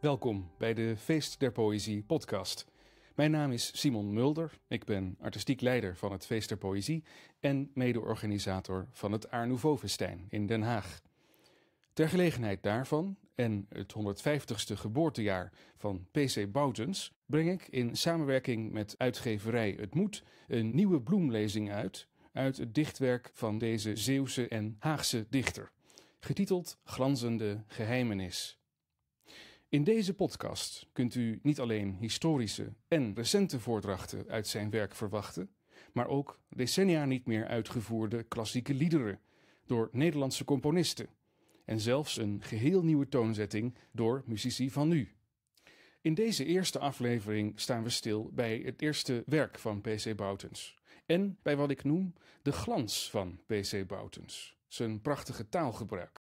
Welkom bij de Feest der Poëzie podcast. Mijn naam is Simon Mulder. Ik ben artistiek leider van het Feest der Poëzie en mede-organisator van het Art Nouveau Festijn in Den Haag. Ter gelegenheid daarvan en het 150ste geboortejaar van PC Boutens breng ik in samenwerking met uitgeverij Het Moed een nieuwe bloemlezing uit uit het dichtwerk van deze Zeeuwse en Haagse dichter getiteld Glanzende Geheimenis. In deze podcast kunt u niet alleen historische en recente voordrachten uit zijn werk verwachten, maar ook decennia niet meer uitgevoerde klassieke liederen door Nederlandse componisten en zelfs een geheel nieuwe toonzetting door muzici van nu. In deze eerste aflevering staan we stil bij het eerste werk van PC Boutens en bij wat ik noem de glans van PC Boutens, zijn prachtige taalgebruik.